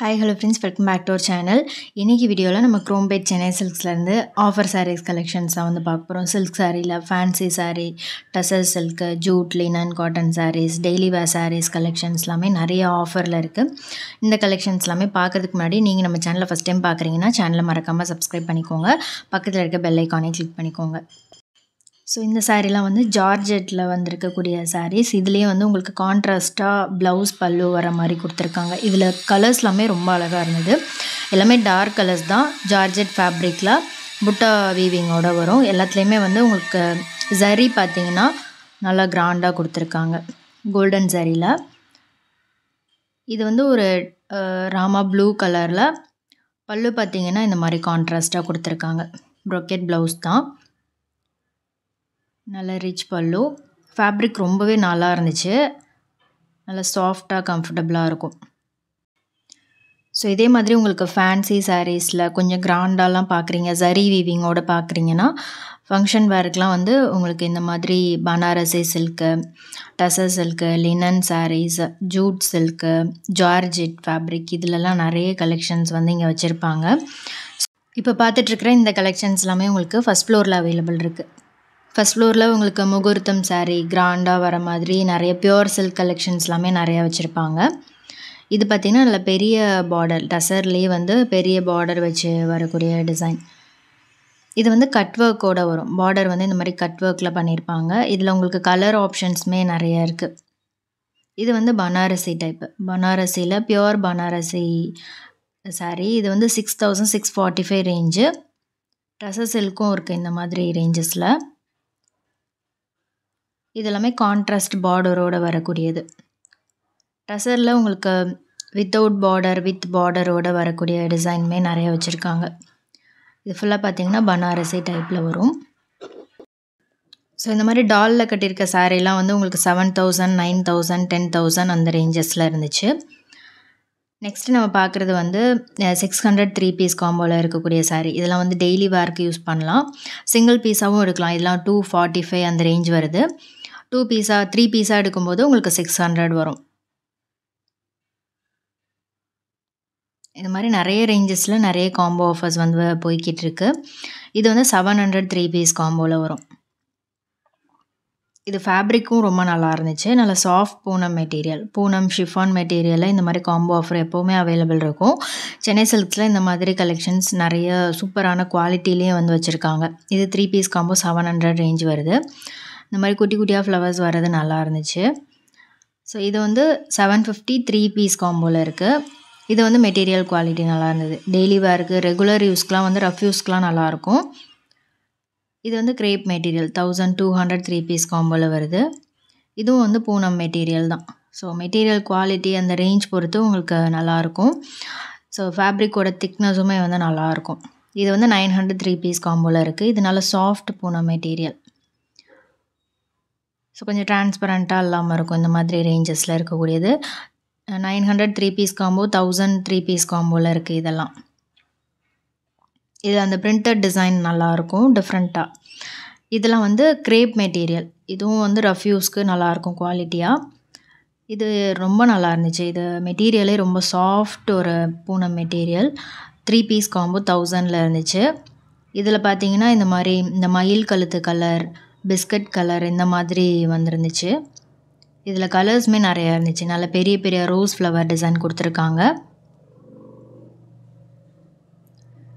hi hello friends welcome back to our channel இன்றைக்கி வீடியோவில் நம்ம குரோம்பேட் சென்னை சில்க்ஸ்லேருந்து ஆஃபர் சாரீஸ் கலெக்ஷன்ஸாக வந்து பார்க்க போகிறோம் சில்க் சாரியில் fancy sari tussar silk jute linen cotton saris daily wear saris collections எல்லாமே நிறைய ஆஃபரில் இருக்குது இந்த கலெக்ஷன்ஸ் எல்லாமே பார்க்குறதுக்கு முன்னாடி நீங்கள் நம்ம சேனலை ஃபஸ்ட் டைம் பார்க்குறீங்கன்னா சேனலை மறக்காமல் சப்ஸ்கிரைப் பண்ணிக்கோங்க பக்கத்தில் இருக்க பெல் ஐக்கானே கிளிக் பண்ணிக்கோங்க ஸோ இந்த சாரீலாம் வந்து ஜார்ஜெட்டில் வந்திருக்கக்கூடிய சாரீஸ் இதுலேயே வந்து உங்களுக்கு கான்ட்ராஸ்ட்டாக ப்ளவுஸ் பல்லு வர மாதிரி கொடுத்துருக்காங்க இதில் கலர்ஸ் எல்லாமே ரொம்ப அழகாக இருந்தது எல்லாமே டார்க் கலர்ஸ் தான் ஜார்ஜெட் ஃபேப்ரிக்கில் புட்டா வீவிங்கோட வரும் எல்லாத்துலேயுமே வந்து உங்களுக்கு ஜரி பார்த்திங்கன்னா நல்லா கிராண்டாக கொடுத்துருக்காங்க கோல்டன் சரியில் இது வந்து ஒரு ராமா ப்ளூ கலரில் பல்லு பார்த்திங்கன்னா இந்த மாதிரி கான்ட்ராஸ்ட்டாக கொடுத்துருக்காங்க ப்ரொக்கெட் ப்ளவுஸ் தான் நல்ல ரிச் பல்லு ஃபேப்ரிக் ரொம்பவே நல்லா இருந்துச்சு நல்லா சாஃப்டாக கம்ஃபர்டபுளாக இருக்கும் ஸோ இதே மாதிரி உங்களுக்கு ஃபேன்சி சாரீஸில் கொஞ்சம் கிராண்டாலாம் பார்க்குறீங்க சரி வீவிங்கோட பார்க்குறீங்கன்னா ஃபங்க்ஷன் வேருக்கெலாம் வந்து உங்களுக்கு இந்த மாதிரி Banarasi silk tussar silk linen sarees jute silk georgette fabric இதிலலாம் நிறைய கலெக்ஷன்ஸ் வந்து இங்கே வச்சுருப்பாங்க இப்போ பார்த்துட்ருக்கிற இந்த கலெக்ஷன்ஸ் எல்லாமே உங்களுக்கு ஃபஸ்ட் ஃப்ளோரில் அவைலபிள் இருக்குது ஃபஸ்ட் ஃப்ளோரில் உங்களுக்கு முகூர்த்தம் சாரீ கிராண்டாக வர மாதிரி நிறைய பியோர் சில்க் கலெக்ஷன்ஸ் எல்லாமே நிறையா வச்சுருப்பாங்க இது பார்த்திங்கன்னா நல்ல பெரிய பார்டர் டசர்லேயே வந்து பெரிய பார்டர் வச்சு வரக்கூடிய டிசைன் இது வந்து கட் ஒர்க்கோடு வரும் பார்டர் வந்து இந்த மாதிரி கட் ஒர்க்கில் பண்ணியிருப்பாங்க இதில் உங்களுக்கு கலர் ஆப்ஷன்ஸுமே நிறைய இருக்குது இது வந்து பனாரசி டைப்பு பனாரசியில் பியோர் பனாரசி சாரீ இது வந்து six thousand six forty five range டச சில்க்கும் இருக்குது இந்த மாதிரி ரேஞ்சஸில் இதெல்லாமே கான்ட்ராஸ்ட் பார்டரோடு வரக்கூடியது ட்ரெஸ்ஸரில் உங்களுக்கு வித்தவுட் பார்டர் வித் பார்டரோடு வரக்கூடிய டிசைனுமே நிறைய வச்சுருக்காங்க இது ஃபுல்லாக பார்த்திங்கன்னா பனாரசி டைப்பில் வரும் ஸோ இந்த மாதிரி டாலில் கட்டியிருக்க சாரீலாம் வந்து உங்களுக்கு seven thousand nine thousand ten thousand அந்த ரேஞ்சஸில் இருந்துச்சு நெக்ஸ்ட்டு நம்ம பார்க்குறது வந்து சிக்ஸ் ஹண்ட்ரட் த்ரீ பீஸ் காம்போவில் இருக்கக்கூடிய சாரீ இதெல்லாம் வந்து டெய்லி வேர்க்கு யூஸ் பண்ணலாம் சிங்கிள் பீஸாகவும் எடுக்கலாம் இதெல்லாம் டூ ஃபார்ட்டி ஃபைவ் அந்த ரேஞ்ச் வருது டூ பீஸா த்ரீ பீஸாக எடுக்கும்போது உங்களுக்கு சிக்ஸ் ஹண்ட்ரட் வரும் இது மாதிரி நிறைய ரேஞ்சஸில் நிறைய காம்போ ஆஃபர்ஸ் வந்து போய்கிட்டு இருக்கு இது வந்து செவன் ஹண்ட்ரட் த்ரீ பீஸ் காம்போவில் வரும் இது ஃபேப்ரிக்கும் ரொம்ப நல்லா இருந்துச்சு நல்ல soft Poonam material Poonam chiffon மெட்டீரியலில் இந்த மாதிரி காம்போ ஆஃபர் எப்போவுமே அவைலபிள் இருக்கும் சென்னை சில்க்ஸில் இந்த மாதிரி கலெக்ஷன்ஸ் நிறைய சூப்பரான குவாலிட்டிலேயே வந்து வச்சுருக்காங்க இது three piece combo seven hundred range வருது இந்த மாதிரி குட்டி குட்டியாக ஃப்ளவர்ஸ் வர்றது நல்லா இருந்துச்சு ஸோ இது வந்து செவன் ஃபிஃப்டி த்ரீ பீஸ் காம்போவில் இருக்குது இது வந்து மெட்டீரியல் குவாலிட்டி நல்லா இருந்தது டெய்லி வேருக்கு ரெகுலர் யூஸ்க்கெலாம் வந்து ரஃப் யூஸ்க்கெலாம் நல்லாயிருக்கும் இது வந்து crepe material thousand two hundred three piece காம்போவில் வருது இதுவும் வந்து பூனம் மெட்டீரியல் தான் ஸோ மெட்டீரியல் குவாலிட்டி அந்த ரேஞ்ச் பொறுத்து உங்களுக்கு நல்லாயிருக்கும் ஸோ ஃபேப்ரிக்கோட திக்னஸுமே வந்து நல்லாயிருக்கும் இது வந்து நைன் ஹண்ட்ரட் த்ரீ பீஸ் காம்போவில் இருக்குது இது நல்லா சாஃப்ட் பூனம் மெட்டீரியல் ஸோ கொஞ்சம் டிரான்ஸ்பரண்ட்டாக இல்லாமல் இருக்கும் இந்த மாதிரி ரேஞ்சஸில் இருக்கக்கூடியது nine hundred three piece combo thousand three piece காம்போவில் இருக்குது இதெல்லாம் இது அந்த பிரிண்டட் டிசைன் நல்லாயிருக்கும் டிஃப்ரெண்ட்டாக இதெல்லாம் வந்து க்ரேப் மெட்டீரியல் இதுவும் வந்து யூஸ்க்கு நல்லாயிருக்கும் குவாலிட்டியாக இது ரொம்ப நல்லா இருந்துச்சு இது மெட்டீரியலே ரொம்ப சாஃப்ட் ஒரு பூனை மெட்டீரியல் த்ரீ பீஸ் காம்போ தௌசண்டில் இருந்துச்சு இதில் பார்த்தீங்கன்னா இந்த மாதிரி இந்த மயில் கழுத்து கலர் பிஸ்கட் கலர் இந்த மாதிரி வந்துருந்துச்சு இதில் கலர்ஸுமே நிறையா இருந்துச்சு நல்ல பெரிய பெரிய ரோஸ் ஃப்ளவர் டிசைன் கொடுத்துருக்காங்க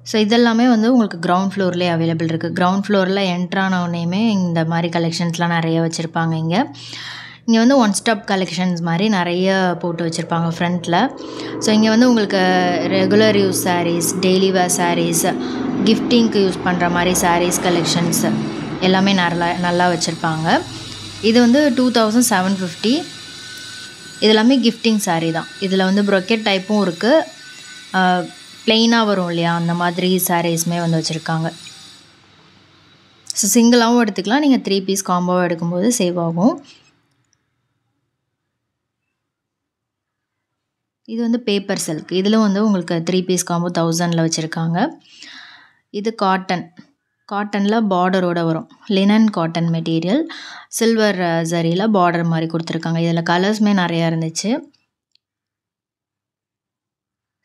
ஸோ இதெல்லாமே வந்து உங்களுக்கு கிரவுண்ட் ஃப்ளோர்லேயே அவைலபிள் இருக்குது கிரவுண்ட் ஃப்ளோரில் என்ட்ரானவுனேயுமே இந்த மாதிரி கலெக்ஷன்ஸ்லாம் நிறைய வச்சுருப்பாங்க இங்கே இங்கே வந்து ஒன் ஸ்டாப் கலெக்ஷன்ஸ் மாதிரி நிறைய போட்டு வச்சுருப்பாங்க ஃப்ரண்ட்டில் ஸோ இங்கே வந்து உங்களுக்கு regular use sarees daily wear sarees கிஃப்டிங்க்கு யூஸ் பண்ணுற மாதிரி சாரீஸ் கலெக்ஷன்ஸு எல்லாமே நல்லா நல்லா வச்சுருப்பாங்க இது வந்து டூ தௌசண்ட் செவன் ஃபிஃப்டி இது எல்லாமே கிஃப்டிங் சாரீ தான் இதில் வந்து ப்ரொக்கெட் டைப்பும் இருக்குது ப்ளெயினாக வரும் இல்லையா அந்த மாதிரி சாரீஸுமே வந்து வச்சுருக்காங்க ஸோ சிங்கிளாகவும் எடுத்துக்கலாம் நீங்கள் த்ரீ பீஸ் காம்போவாக எடுக்கும்போது சேவ் ஆகும் இது வந்து பேப்பர் சில்க் இதில் வந்து உங்களுக்கு த்ரீ பீஸ் காம்போ தௌசண்டில் வச்சுருக்காங்க இது காட்டன் காட்டனில் பார்டரோடு வரும் லினன் காட்டன் மெட்டீரியல் சில்வர் சரியில் பார்டர் மாதிரி கொடுத்துருக்காங்க இதில் கலர்ஸுமே நிறையா இருந்துச்சு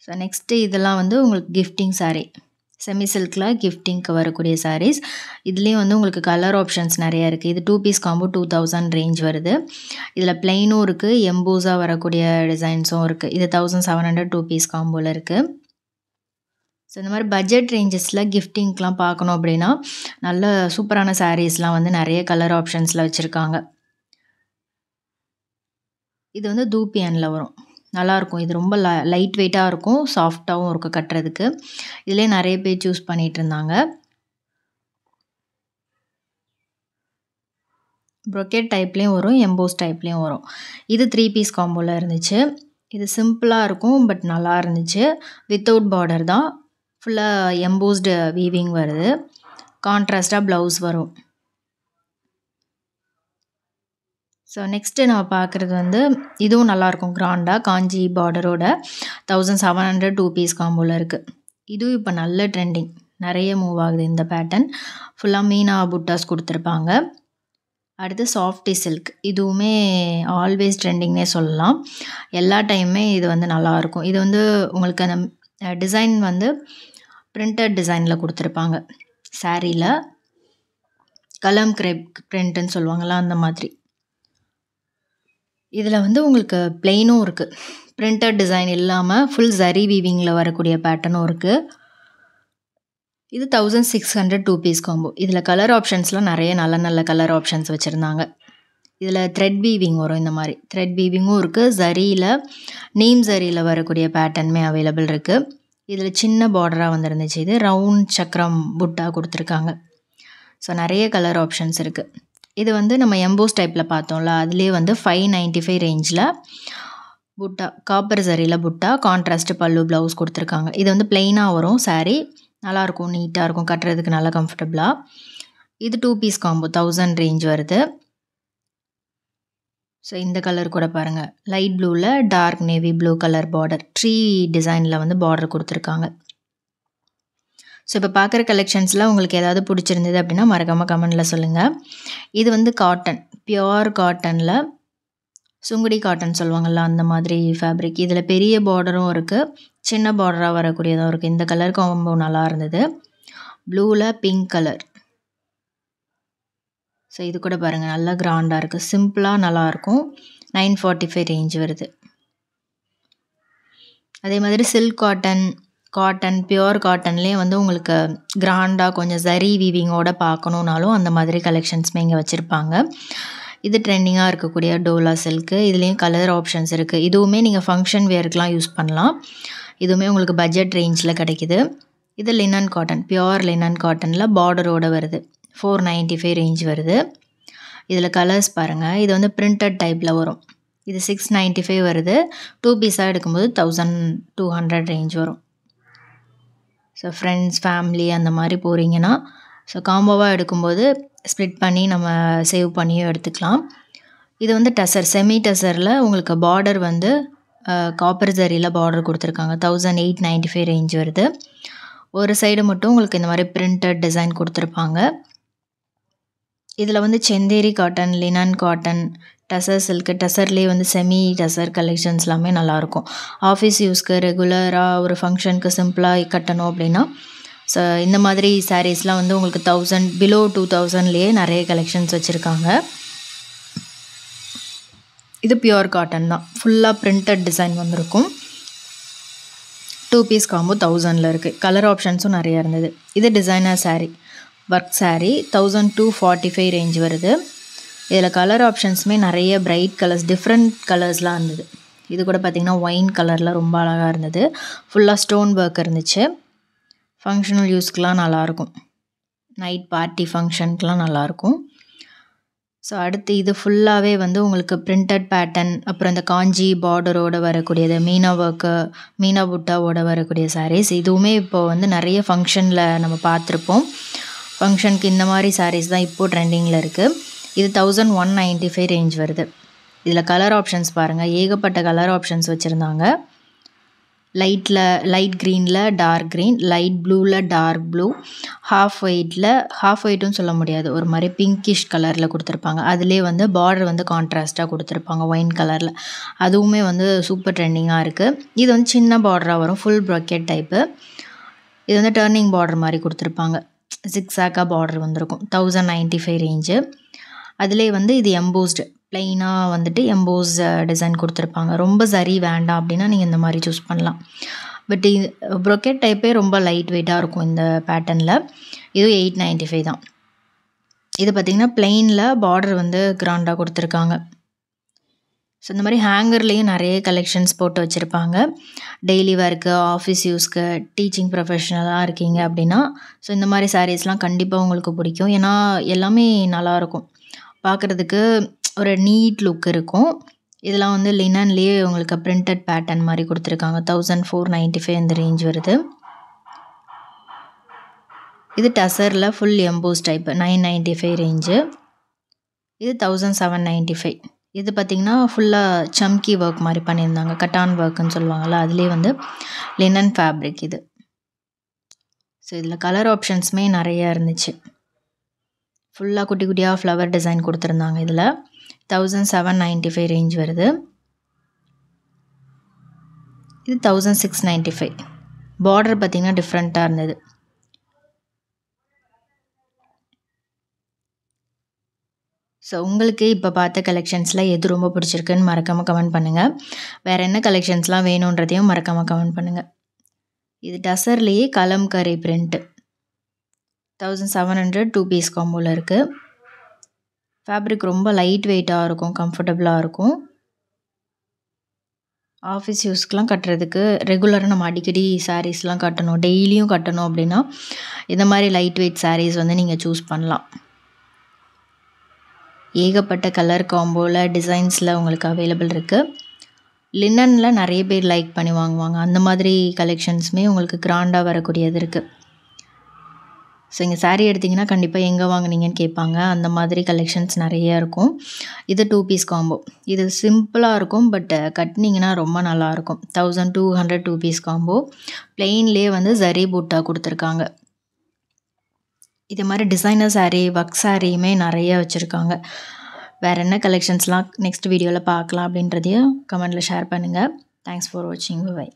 ஸோ நெக்ஸ்ட்டு இதெல்லாம் வந்து உங்களுக்கு கிஃப்டிங் சாரீ செமி சில்கில் கிஃப்டிங்க்கு வரக்கூடிய சாரீஸ் இதுலேயும் வந்து உங்களுக்கு கலர் ஆப்ஷன்ஸ் நிறையா இருக்குது இது two piece combo two thousand range வருது இதில் பிளெயினும் இருக்குது எம்போஸாக வரக்கூடிய டிசைன்ஸும் இருக்குது இது thousand seven hundred two piece காம்போவில் இருக்குது ஸோ இந்த மாதிரி பட்ஜெட் ரேஞ்சஸில் கிஃப்டிங்க்கெலாம் பார்க்கணும் அப்படின்னா நல்ல சூப்பரான சாரீஸ்லாம் வந்து நிறைய கலர் ஆப்ஷன்ஸில் வச்சுருக்காங்க இது வந்து தூப்பியனில் வரும் நல்லாயிருக்கும் இது ரொம்ப ல லைட் வெயிட்டாக இருக்கும் சாஃப்டாகவும் இருக்கும் கட்டுறதுக்கு இதிலே நிறைய பேர் சூஸ் பண்ணிகிட்டு இருந்தாங்க ப்ரொக்கேட் டைப்லேயும் வரும் எம்போஸ் டைப்லேயும் வரும் இது த்ரீ பீஸ் காம்போவில் இருந்துச்சு இது சிம்பிளாக இருக்கும் பட் நல்லா இருந்துச்சு வித்தவுட் பார்டர் தான் ஃபுல்லாக எம்போஸ்டு வீவிங் வருது கான்ட்ராஸ்டாக ப்ளவுஸ் வரும் ஸோ நெக்ஸ்ட்டு நம்ம பார்க்குறது வந்து இதுவும் நல்லாயிருக்கும் கிராண்டாக காஞ்சி பார்டரோட thousand seven hundred two piece காம்போவில் இருக்குது இதுவும் இப்போ நல்ல ட்ரெண்டிங் நிறைய மூவ் ஆகுது இந்த பேட்டர்ன் ஃபுல்லாக மீனா புட்டாஸ் கொடுத்துருப்பாங்க அடுத்து சாஃப்டி சில்க் இதுவுமே ஆல்வேஸ் ட்ரெண்டிங்னே சொல்லலாம் எல்லா டைமுமே இது வந்து நல்லாயிருக்கும் இது வந்து உங்களுக்கு அந்த டிசைன் வந்து பிரிண்டட் டிசைனில் கொடுத்துருப்பாங்க சாரியில் கலம் கிரேப் பிரிண்ட்டுன்னு சொல்லுவாங்களா அந்த மாதிரி இதில் வந்து உங்களுக்கு பிளெயினும் இருக்குது பிரிண்டட் டிசைன் இல்லாமல் ஃபுல் ஜரி வீவிங்கில் வரக்கூடிய பேட்டர்னும் இருக்குது இது thousand six hundred two piece combo இதில் கலர் ஆப்ஷன்ஸ்லாம் நிறைய நல்ல நல்ல கலர் ஆப்ஷன்ஸ் வச்சுருந்தாங்க இதில் த்ரெட் வீவிங் வரும் இந்த மாதிரி த்ரெட் வீவிங்கும் இருக்குது ஜரியில் நீம் ஜரியில் வரக்கூடிய பேட்டர்னுமே அவைலபிள் இருக்குது இதில் சின்ன பார்டராக வந்துருந்துச்சு இது ரவுண்ட் சக்கரம் புட்டாக கொடுத்துருக்காங்க ஸோ நிறைய கலர் ஆப்ஷன்ஸ் இருக்குது இது வந்து நம்ம எம்போஸ் டைப்பில் பார்த்தோம்ல அதுலேயே வந்து ஃபைவ் நைன்ட்டி ஃபைவ் ரேஞ்சில் புட்டா காப்பர் சரியில் புட்டா கான்ட்ராஸ்ட் பல்லு ப்ளவுஸ் கொடுத்துருக்காங்க இது வந்து பிளெயினாக வரும் சாரீ நல்லாயிருக்கும் நீட்டாக இருக்கும் கட்டுறதுக்கு நல்லா கம்ஃபர்டபுளாக இது two piece combo thousand range வருது ஸோ இந்த கலர் கூட பாருங்கள் லைட் ப்ளூவில் dark navy blue colour border tree டிசைனில் வந்து பார்டர் கொடுத்துருக்காங்க ஸோ இப்போ பார்க்குற கலெக்ஷன்ஸில் உங்களுக்கு ஏதாவது பிடிச்சிருந்தது அப்படின்னா மறக்காமல் கமெண்டில் சொல்லுங்கள் இது வந்து காட்டன் பியோர் காட்டனில் சுங்குடி காட்டன் சொல்லுவாங்கள்ல அந்த மாதிரி ஃபேப்ரிக் இதில் பெரிய பார்டரும் இருக்குது சின்ன பார்டராக வரக்கூடியதும் இருக்குது இந்த கலர் காம்போ நல்லா இருந்தது ப்ளூவில் பிங்க் கலர் ஸோ இது கூட பாருங்கள் நல்லா கிராண்டாக இருக்குது சிம்பிளாக நல்லாயிருக்கும் நைன் ஃபார்ட்டி ஃபைவ் ரேஞ்ச் வருது அதே மாதிரி சில்க் காட்டன் காட்டன் பியோர் காட்டன்லேயே வந்து உங்களுக்கு கிராண்டாக கொஞ்சம் சரி வீவிங்கோட பார்க்கணுன்னாலும் அந்த மாதிரி கலெக்ஷன்ஸுமே இங்கே வச்சுருப்பாங்க இது ட்ரெண்டிங்காக இருக்கக்கூடிய டோலா சில்க்கு இதுலேயும் கலர் ஆப்ஷன்ஸ் இருக்குது இதுவுமே நீங்கள் ஃபங்க்ஷன் வேர்க்கெலாம் யூஸ் பண்ணலாம் இதுவுமே உங்களுக்கு பட்ஜெட் ரேஞ்சில் கிடைக்கிது இது லினன் காட்டன் பியோர் லினன் காட்டனில் பார்டரோடு வருது ஃபோர் நைன்ட்டி ஃபைவ் ரேஞ்ச் வருது இதில் கலர்ஸ் பாருங்கள் இது வந்து பிரிண்டட் டைப்பில் வரும் இது சிக்ஸ் நைன்ட்டி ஃபைவ் வருது டூ பீஸாக எடுக்கும்போது தௌசண்ட் டூ ஹண்ட்ரட் ரேஞ்ச் வரும் ஸோ ஃப்ரெண்ட்ஸ் ஃபேமிலி அந்த மாதிரி போகிறீங்கன்னா ஸோ காம்போவாக எடுக்கும்போது ஸ்ப்ளிட் பண்ணி நம்ம சேவ் பண்ணியும் எடுத்துக்கலாம் இது வந்து டசர் செமி டசரில் உங்களுக்கு பார்டர் வந்து காப்பர் ஜரியில் பார்டர் கொடுத்துருக்காங்க thousand eight ninety five range வருது ஒரு சைடு மட்டும் உங்களுக்கு இந்த மாதிரி பிரிண்டட் டிசைன் கொடுத்துருப்பாங்க இதில் வந்து Chanderi cotton linen cotton tussar silk டசர்லேயே வந்து செமி டசர் கலெக்ஷன்ஸ் எல்லாமே நல்லாயிருக்கும் ஆஃபீஸ் யூஸ்க்கு ரெகுலராக ஒரு ஃபங்க்ஷனுக்கு சிம்பிளாக கட்டணும் அப்படின்னா ஸோ இந்த மாதிரி சாரீஸ்லாம் வந்து உங்களுக்கு தௌசண்ட் பிலோ டூ தௌசண்ட்லேயே நிறைய கலெக்ஷன்ஸ் வச்சுருக்காங்க இது பியூர் காட்டன் தான் ஃபுல்லாக பிரிண்டட் டிசைன் வந்திருக்கும் டூ பீஸ் காம்போ தௌசண்டில் இருக்குது கலர் ஆப்ஷன்ஸும் நிறையா இருந்தது இது designer sari work sari thousand two forty five range வருது இதில் கலர் ஆப்ஷன்ஸுமே நிறைய பிரைட் கலர்ஸ் டிஃப்ரெண்ட் கலர்ஸ்லாம் இருந்தது இது கூட பார்த்திங்கன்னா ஒயின் கலரில் ரொம்ப அழகாக இருந்தது ஃபுல்லாக ஸ்டோன் ஒர்க் இருந்துச்சு ஃபங்க்ஷனல் யூஸ்க்கெலாம் நல்லாயிருக்கும் நைட் பார்ட்டி ஃபங்க்ஷனுக்கெலாம் நல்லாயிருக்கும் ஸோ அடுத்து இது ஃபுல்லாகவே வந்து உங்களுக்கு பிரிண்டட் பேட்டர்ன் அப்புறம் இந்த காஞ்சி பார்டரோடு வரக்கூடியது மீனா ஒர்க்கு மீனா புட்டாவோடு வரக்கூடிய சாரீஸ் இதுவுமே இப்போது வந்து நிறைய ஃபங்க்ஷனில் நம்ம பார்த்துருப்போம் ஃபங்க்ஷனுக்கு இந்த மாதிரி சாரீஸ் தான் இப்போது ட்ரெண்டிங்கில் இருக்குது இது thousand one ninety five range வருது இதில் கலர் ஆப்ஷன்ஸ் பாருங்கள் ஏகப்பட்ட கலர் ஆப்ஷன்ஸ் வச்சுருந்தாங்க லைட்டில் லைட் க்ரீனில் டார்க் க்ரீன் லைட் ப்ளூவில் டார்க் ப்ளூ ஹாஃப் ஒயிட்டில் ஹாஃப் ஒயிட்டும் சொல்ல முடியாது ஒரு மாதிரி பிங்கிஷ் கலரில் கொடுத்துருப்பாங்க அதிலே வந்து பார்டர் வந்து கான்ட்ராஸ்ட்டாக கொடுத்துருப்பாங்க ஒயின் கலரில் அதுவுமே வந்து சூப்பர் ட்ரெண்டிங்காக இருக்குது இது வந்து சின்ன பார்டராக வரும் ஃபுல் ப்ரொக்கெட் டைப்பு இது வந்து டேர்னிங் பார்டர் மாதிரி கொடுத்துருப்பாங்க ஜிக்ஸாக்காக பார்டர் வந்திருக்கும் தௌசண்ட் நைன்ட்டி ஃபைவ் ரேஞ்சு அதிலே வந்து இது எம்போஸ்டு ப்ளெயினாக வந்துட்டு எம்போஸ் டிசைன் uh, கொடுத்துருப்பாங்க ரொம்ப சரி வேண்டாம் அப்படின்னா நீங்கள் இந்த மாதிரி சூஸ் பண்ணலாம் பட் இது ப்ரொக்கெட் uh, டைப்பே ரொம்ப லைட் வெயிட்டாக இருக்கும் இந்த பேட்டர்னில் இது எயிட் நைன்ட்டி ஃபைவ் தான் இது பார்த்திங்கன்னா ப்ளெயினில் பார்டர் வந்து கிராண்டாக கொடுத்துருக்காங்க ஸோ இந்த மாதிரி ஹேங்கர்லேயும் நிறைய கலெக்ஷன்ஸ் போட்டு வச்சுருப்பாங்க டெய்லி ஒர்க்கு ஆஃபீஸ் யூஸ்க்கு டீச்சிங் ப்ரொஃபஷனலாக இருக்கீங்க அப்படின்னா ஸோ இந்த மாதிரி சாரீஸ்லாம் கண்டிப்பாக உங்களுக்கு பிடிக்கும் ஏன்னா எல்லாமே நல்லாயிருக்கும் பார்க்குறதுக்கு ஒரு நீட் லுக் இருக்கும் இதெல்லாம் வந்து லினன்லேயே உங்களுக்கு பிரிண்டட் பேட்டர்ன் மாதிரி கொடுத்துருக்காங்க தௌசண்ட் ஃபோர் நைன்ட்டி ஃபைவ் இந்த ரேஞ்ச் வருது இது டசரில் full emboss type nine ninety five range இது தௌசண்ட் செவன் நைன்ட்டி ஃபைவ் இது பார்த்திங்கன்னா ஃபுல்லாக சம்கி ஒர்க் மாதிரி பண்ணியிருந்தாங்க கட்டான் ஒர்க்குன்னு சொல்லுவாங்கள்ல அதுலேயே வந்து லினன் ஃபேப்ரிக் இது ஸோ இதில் கலர் ஆப்ஷன்ஸுமே நிறையா இருந்துச்சு ஃபுல்லாக குட்டி குட்டியாக ஃப்ளவர் டிசைன் கொடுத்துருந்தாங்க இதில் thousand seven ninety five range வருது இது thousand six ninety five border பார்த்திங்கன்னா டிஃப்ரெண்ட்டாக இருந்தது ஸோ உங்களுக்கு இப்போ பார்த்த கலெக்ஷன்ஸில் எது ரொம்ப பிடிச்சிருக்குன்னு மறக்காமல் கமெண்ட் பண்ணுங்கள் வேறு என்ன கலெக்ஷன்ஸ்லாம் வேணுன்றதையும் மறக்காமல் கமெண்ட் பண்ணுங்கள் இது டசர்லேயே kalamkari print thousand seven hundred two piece காம்போவில் இருக்குது ஃபேப்ரிக் ரொம்ப லைட் வெயிட்டாக இருக்கும் கம்ஃபர்டபுளாக இருக்கும் ஆஃபீஸ் யூஸ்க்கெலாம் கட்டுறதுக்கு ரெகுலராக நம்ம அடிக்கடி சாரீஸ்லாம் கட்டணும் டெய்லியும் கட்டணும் அப்படின்னா இந்த மாதிரி லைட் வெயிட் சாரீஸ் வந்து நீங்கள் சூஸ் பண்ணலாம் ஏகப்பட்ட கலர் காம்போவில் டிசைன்ஸில் உங்களுக்கு அவைலபிள் இருக்குது லின்னனில் நிறைய பேர் லைக் பண்ணி வாங்குவாங்க அந்த மாதிரி கலெக்ஷன்ஸுமே உங்களுக்கு கிராண்டாக வரக்கூடியது இருக்குது ஸோ இங்கே சாரீ எடுத்திங்கன்னா கண்டிப்பாக எங்கே வாங்கினீங்கன்னு கேட்பாங்க அந்த மாதிரி கலெக்ஷன்ஸ் நிறையா இருக்கும் இது டூ பீஸ் காம்போ இது சிம்பிளாக இருக்கும் பட் கட்டினீங்கன்னா ரொம்ப நல்லாயிருக்கும் thousand two hundred two piece combo ப்ளெயின்லேயே வந்து ஜரி பூட்டா கொடுத்துருக்காங்க இது மாதிரி டிசைனர் சாரீ ஒர்க் சாரியுமே நிறைய வச்சுருக்காங்க வேறு என்ன கலெக்ஷன்ஸ்லாம் நெக்ஸ்ட் வீடியோவில் பார்க்கலாம் அப்படின்றதையும் கமெண்டில் ஷேர் பண்ணுங்கள் தேங்க்ஸ் ஃபார் வாட்சிங் பை